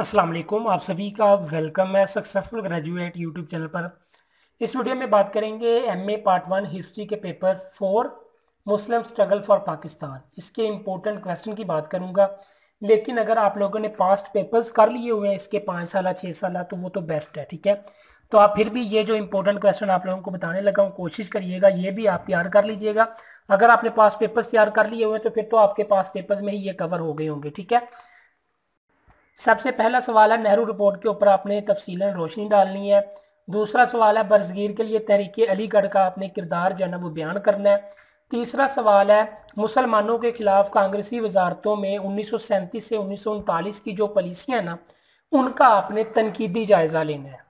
अस्सलाम वालेकुम आप सभी का वेलकम है सक्सेसफुल ग्रेजुएट यूट्यूब चैनल पर इस वीडियो में बात करेंगे एमए पार्ट वन हिस्ट्री के paper four Muslim struggle for Pakistan इसके इम्पोर्टेंट क्वेश्चन की बात करूंगा लेकिन अगर आप लोगों ने पास्ट पेपर्स कर लिए हुए हैं इसके पाँच साल छः साल तो वो तो बेस्ट है ठीक है तो आप फिर भी ये जो इंपॉर्टेंट क्वेश्चन आप लोगों को बताने लगा हूँ कोशिश करिएगा ये भी आप तैयार कर लीजिएगा अगर आपने पास्ट पेपर्स तैयार कर लिए हुए हैं तो फिर तो आपके पास पेपर्स में ही ये कवर हो गए होंगे ठीक है सबसे पहला सवाल है नेहरू रिपोर्ट के ऊपर आपने तफसीला रोशनी डालनी है दूसरा सवाल है बरसगीर के लिए तहरीक अलीगढ़ का आपने किरदार जो है ना वो बयान करना है तीसरा सवाल है मुसलमानों के खिलाफ कांग्रेसी वजारतों में उन्नीस से उन्नीस की जो पॉलिसियाँ ना उनका आपने तनकीदी जायज़ा लेना है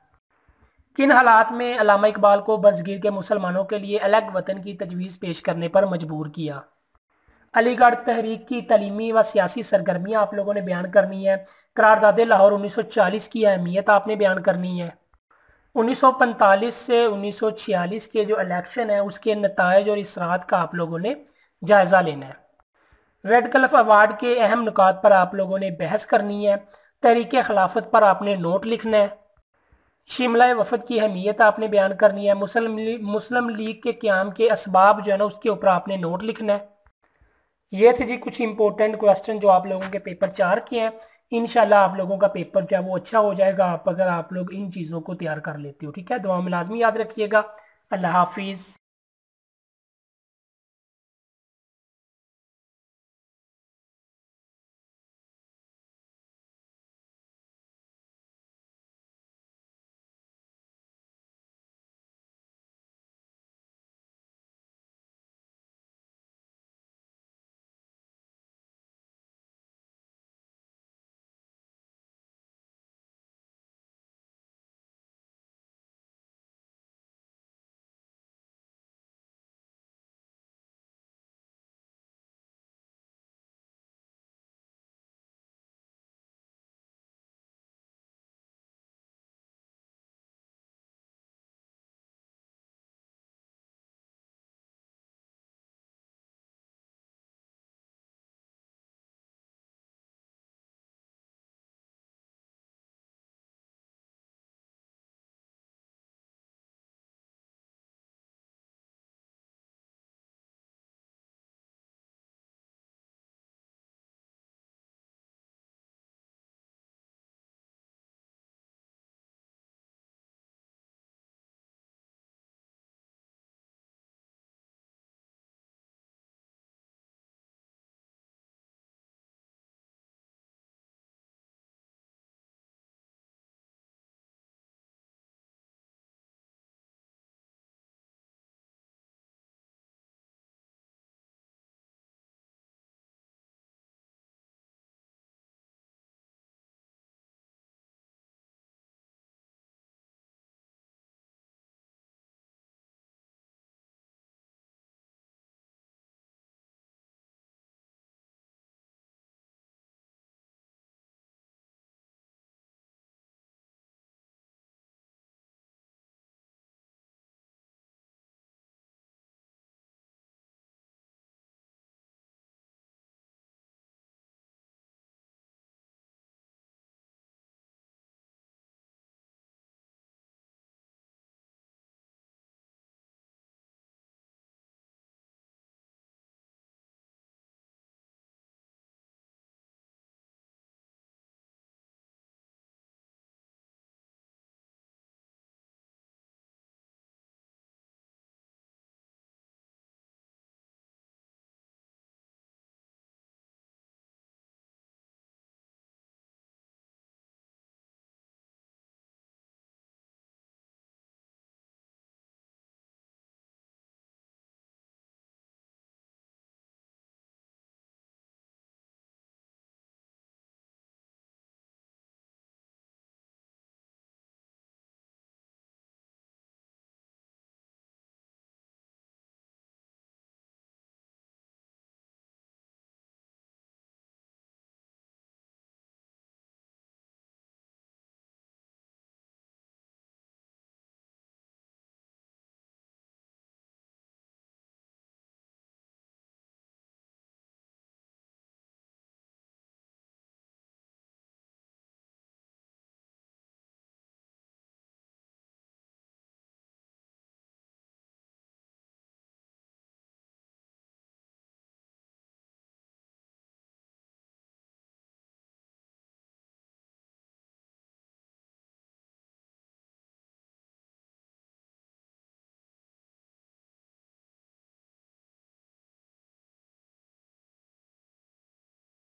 किन हालात में अलामा इकबाल को बरसगीर के मुसलमानों के लिए अलग वतन की तजवीज़ पेश करने पर मजबूर किया अलीगढ़ तहरीक की तलीमी व सियासी सरगर्मियाँ आप लोगों ने बयान करनी है करारदाद लाहौर 1940 की अहमियत आपने बयान करनी है 1945 से 1946 के जो इलेक्शन है उसके नतज और इसरात का आप लोगों ने जायज़ा लेना है रेड कलफ अवार्ड के अहम नुकात पर आप लोगों ने बहस करनी है तहरीक खिलाफत पर आपने नोट लिखना है शिमला वफद की अहमियत आपने बयान करनी है मुस्लिम मुस्लिम लीग के क्याम के इसबाब जो है ना उसके ऊपर आपने नोट लिखना है ये थे जी कुछ इंपॉर्टेंट क्वेश्चन जो आप लोगों के पेपर चार के हैं इनशाला आप लोगों का पेपर जो है वो अच्छा हो जाएगा आप अगर आप लोग इन चीज़ों को तैयार कर लेते हो ठीक है दुआ में लाजमी याद रखिएगा अल्लाह हाफिज़